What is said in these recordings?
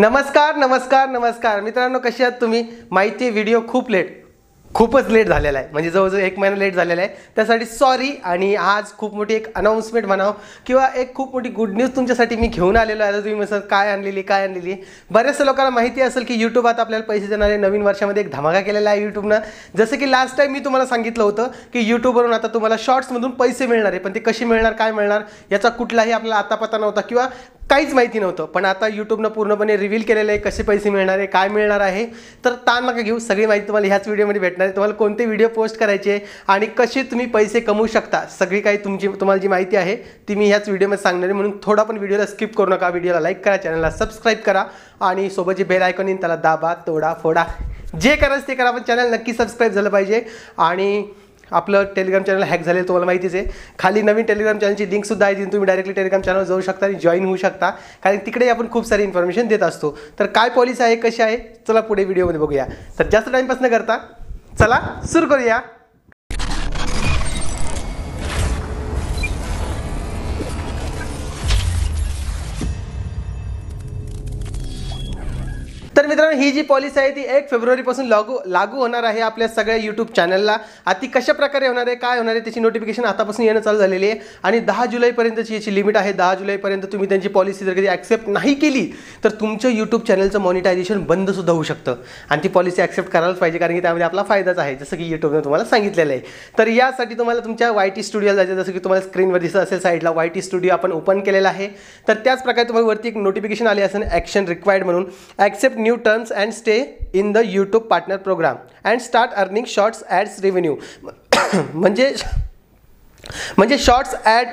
नमस्कार नमस्कार नमस्कार मित्रांनो कशी आहात तुम्ही माहिती व्हिडिओ खूप लेट खूपच लेट झालेला आहे म्हणजे जवळजवळ एक महिना लेट झालेला आहे त्यासाठी सॉरी आणि आज खूप मोठी एक अनाऊन्समेंट म्हणावं किंवा एक खूप मोठी गुड न्यूज तुमच्यासाठी मी घेऊन आलेलो आहे तुम्ही सर काय आणलेली काय आणलेली बऱ्याचशा लोकांना माहिती असेल की यूट्यूबात आता आपल्याला पैसे देणारे नवीन वर्षामध्ये एक धमाका केलेला आहे यूट्यूबनं जसं की लास्ट टाईम मी तुम्हाला सांगितलं होतं की यूट्यूबवरून आता तुम्हाला शॉर्ट्समधून पैसे मिळणार आहे पण ते कसे मिळणार काय मिळणार याचा कुठलाही आपल्याला आता पता नव्हता किंवा काहीच माहिती नव्हतं पण आता यूट्यूबनं पूर्णपणे रिव्हील केलेलं आहे कसे पैसे मिळणार आहे काय मिळणार आहे तर ताण नका घेऊ सगळी माहिती तुम्हाला ह्याच व्हिडिओमध्ये भेटणार आहे तुम्हाला कोणते व्हिडिओ पोस्ट करायचे आणि कसे तुम्ही पैसे कमवू शकता सगळी काही तुमची तुम्हाला जी माहिती आहे ती मी ह्याच व्हिडिओमध्ये सांगणार आहे म्हणून थोडा पण व्हिडिओला स्किप करू नका व्हिडिओला लाईक करा चॅनलला सबस्क्राईब करा आणि सोबत जे बेल आयकॉन इन त्याला दाबा तोडा फोडा जे करायचं ते करा पण चॅनल नक्की सबस्क्राईब झालं पाहिजे आणि आपलं टेलिग्राम चॅनल हॅक झालेलं तुम्हाला माहितीच आहे खाली नवीन टेलिग्राम चॅनलची लिंकसुद्धा आहे जिथून तुम्ही डायरेक्टली टेलिग्राम चॅनल जाऊ शकता आणि जॉईन होऊ शकता कारण तिकडे आपण खूप सारी इन्फॉर्मेशन देत असतो तर काय पॉलिसी आहे कशी आहे चला पुढे व्हिडिओमध्ये बघूया तर जास्त टाईमपासून करता चला सुरू करूया तर मित्रांनो ही जी पॉलिसी आहे ती एक फेब्रुवारीपासून लागू लागू होणार आहे आपल्या सगळ्या यूट्यूब चॅनलला आता कशा प्रकारे होणार आहे काय होणार आहे त्याची नोटिफिकेशन आतापासून येणं चालू झालेली आहे आणि दहा जुलैपर्यंतची याची लिमिट आहे दहा जुलैपर्यंत तुम्ही त्यांची पॉलिसी जर कधी ॲक्सेप्ट नाही केली तर तुमच्या यूट्यूब चॅनलचं मॉनिटायझेशन सुद्धा होऊ शकतं आणि ती पॉलिसी ॲक्सेप्ट करायलाच पाहिजे कारण की त्यामध्ये आपला फायदाच आहे जसं की यूट्यूबने तुम्हाला सांगितलेलं आहे तर यासाठी तुम्हाला तुमच्या वाय टी स्टुडिओला जायचं जसं की तुम्हाला स्क्रीनवर दिसत असेल साईडला वाय टी स्टुडिओ आपण ओपन केलेला आहे तर त्याच प्रकारे तुम्हाला वरती एक नोटिफिकेशन आली असेल ॲक्शन रिक्वायर्ड म्हणून accept new terms and stay in the YouTube partner program and start earning shorts ads revenue. म्हणजे म्हणजे शॉर्ट्स ॲड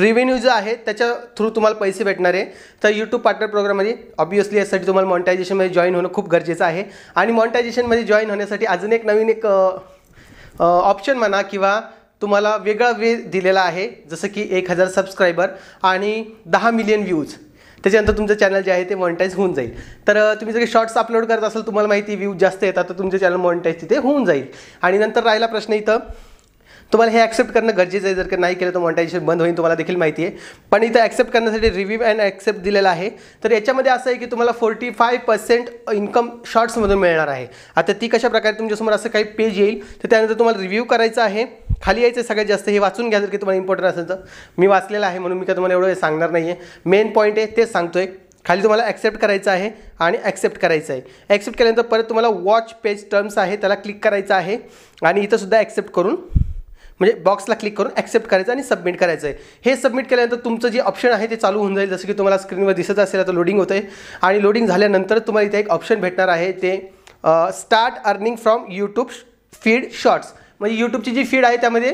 रेव्हेन्यू जो आहे त्याच्या थ्रू तुम्हाला पैसे भेटणार आहे तर यूट्यूब पार्टनर प्रोग्राममध्ये ऑब्विसली यासाठी तुम्हाला मॉनिटायझेशनमध्ये जॉईन होणं खूप गरजेचं आहे आणि मॉनिटायझेशनमध्ये जॉईन होण्यासाठी अजून एक नवीन एक ऑप्शन म्हणा किंवा तुम्हाला वेगळा वे दिलेला आहे जसं की एक हजार सबस्क्रायबर आणि दहा मिलियन व्ह्यूज त्याच्यानंतर तुमचं चॅनल जे आहे ते मॉनिटाईज होऊन जाईल तर तुम्ही जरी शॉर्ट्स अपलोड करत असाल तुम्हाला माहिती व्ह्यू जास्त येतात तर तुमचं चॅनल मॉनिटाईज तिथे होऊन जाईल आणि नंतर राहिला प्रश्न इथं तुम्हाला हे ॲक्सेप्ट करणं गरजेचं आहे जर का नाही केलं तर मॉनिटायझेशन बंद होईल तुम्हाला देखील माहिती आहे पण इथं ॲक्सेप्ट करण्यासाठी रिव्ह्यू अँड ॲक्सेप्ट दिलेला आहे तर याच्यामध्ये असं आहे की तुम्हाला फोर्टी फाय पर्सेंट इन्कम शॉर्ट्समधून मिळणार आहे आता ती कशा प्रकारे तुमच्यासमोर असं काही पेज येईल तर त्यानंतर तुम्हाला रिव्ह्यू करायचं आहे खाली यायचं सगळ्यात जास्त हे वाचून घ्या जर की तुम्हाला इम्पॉर्टंट असेल तर मी वाचलेलं आहे म्हणून मी काय तुम्हाला एवढं सांगणार नाही आहे मेन पॉईंट आहे तेच सांगतो आहे खाली तुम्हाला ॲक्सेप्ट करायचं आहे आणि ॲक्सेप्ट करायचं आहे ॲक्सेप्ट केल्यानंतर परत तुम्हाला वॉच पेज टर्म्स आहे त्याला क्लिक करायचं आहे आणि इथंसुद्धा ॲक्सेप्ट करून म्हणजे बॉक्सला क्लिक करून ॲक्सेप्ट करायचं आणि सबमिट करायचं आहे हे सबमिट केल्यानंतर तुमचं जे ऑप्शन आहे ते चालू होऊन जाईल जसं की तुम्हाला स्क्रीनवर दिसत असेल आता लोडिंग होतं आहे आणि लोडिंग झाल्यानंतर तुम्हाला इथे एक ऑप्शन भेटणार आहे ते start earning from YouTube feed shorts म्हणजे यूट्यूबची जी फीड आहे त्यामध्ये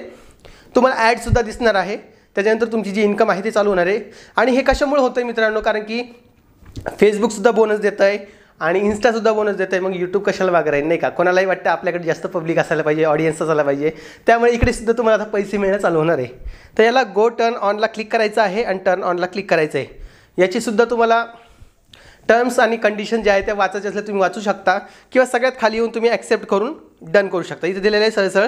तुम्हाला ॲडसुद्धा दिसणार आहे त्याच्यानंतर तुमची जी इन्कम आहे ती चालू होणार आहे आणि हे कशामुळे होतं आहे मित्रांनो कारण की फेसबुकसुद्धा बोनस देत आहे आणि इन्स्टासुद्धा बोनस देत आहे मग यूट्यूब कशाला वाग नाही का कोणालाही वाटतं आपल्याकडे जास्त पब्लिक असायला पाहिजे ऑडियन्स असायला पाहिजे त्यामुळे इकडे सुद्धा तुम्हाला आता पैसे मिळणं चालू होणार आहे तर याला गो टर्न ऑनला क्लिक करायचं आहे आणि टर्न ऑनला क्लिक करायचं आहे याचीसुद्धा तुम्हाला टर्म्स आणि कंडिशन जे आहे त्या वाचायचे असल्या तुम्ही वाचू शकता किंवा सगळ्यात खाली येऊन तुम्ही ॲक्सेप्ट करून डन करू शकता इथे दिलेलं आहे सरसळ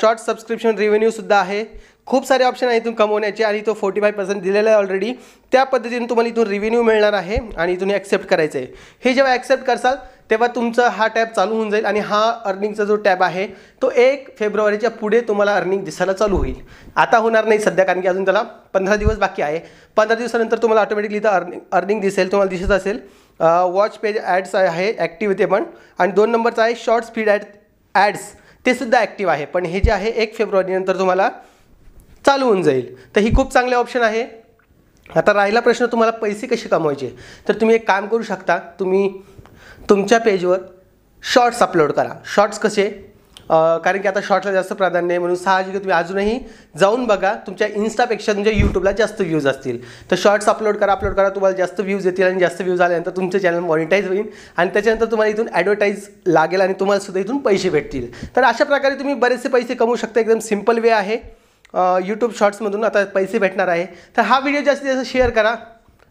शॉर्ट सबस्क्रिप्शन रेव्हेन्यूसुद्धा आहे खूप सारे ऑप्शन आहे इथून कमवण्याचे आणि तो फोर्टी फाय पर्सेंट दिलेला आहे ऑलरेडी त्या पद्धतीने तुम्हाला इथून रिव्हेन्यू मिळणार आहे आणि इथून ॲक्सेप्ट करायचं आहे हे जेव्हा ॲक्सेप्ट करसाल तेव्हा तुमचा हा टॅब चालू होऊन जाईल आणि हा अर्निंगचा जो टॅब आहे तो एक फेब्रुवारीच्या पुढे तुम्हाला अर्निंग दिसायला चालू होईल आता होणार नाही सध्या कारण की अजून त्याला पंधरा दिवस बाकी आहे पंधरा दिवसानंतर तुम्हाला ऑटोमॅटिकली इथं अर्निंग अर्निंग दिसेल तुम्हाला दिसत असेल वॉच पेज ॲड्स आहे ॲक्टिव्ह ते पण आणि दोन नंबरचा आहे शॉर्ट स्पीड ॲड ॲड्स ते सुद्धा ॲक्टिव्ह आहे पण हे जे आहे एक फेब्रुवारीनंतर तुम्हाला चालू होऊन जाईल तर ही खूप चांगले ऑप्शन आहे आता राहिला प्रश्न तुम्हाला पैसे कसे कमवायचे तर तुम्ही एक काम करू शकता तुम्ही तुमच्या पेजवर शॉर्ट्स अपलोड करा शॉर्ट्स कसे कारण की आता शॉर्ट्सला जास्त प्राधान्य आहे म्हणून साहजिक तुम्ही अजूनही जाऊन बघा तुमच्या इन्स्टापेक्षा तुमच्या यूट्यूबला जास्त व्ह्यूज असतील तर शॉर्ट्स अपलोड करा अपलोड करा तुम्हाला जास्त व्ह्यूज येतील आणि जास्त व्ह्यूज आल्यानंतर तुमचं चॅनल मॉनिटाईज होईल आणि त्याच्यानंतर तुम्हाला इथून ॲडव्हर्टाईज लागेल आणि तुम्हाला सुद्धा इथून पैसे भेटतील तर अशा प्रकारे तुम्ही बरेचसे पैसे कमवू शकता एकदम सिम्पल वे आहे यूट्यूब शॉर्ट्समधून आता पैसे भेटणार आहे तर हा व्हिडिओ जास्तीत जास्त शेअर करा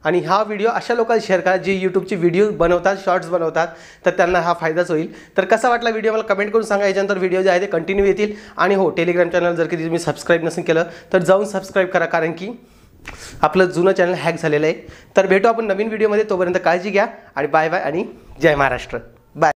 आणि हा व्हिडिओ अशा लोकांना शेअर करा जे यूट्यूबचे व्हिडिओ बनवतात शॉर्ट्स बनवतात तर त्यांना हा फायदाच होईल तर कसा वाटला व्हिडिओ मला कमेंट करून सांगा याच्यानंतर व्हिडिओ जे आहे ते कंटिन्यू येतील आणि हो टेलिग्राम चॅनल जर कधी तुम्ही सबस्क्राईब नसेल केलं तर जाऊन सबस्क्राईब करा कारण की आपलं जुनं चॅनल हॅक झालेलं आहे तर भेटू आपण नवीन व्हिडिओमध्ये तोपर्यंत काळजी घ्या आणि बाय बाय आणि जय महाराष्ट्र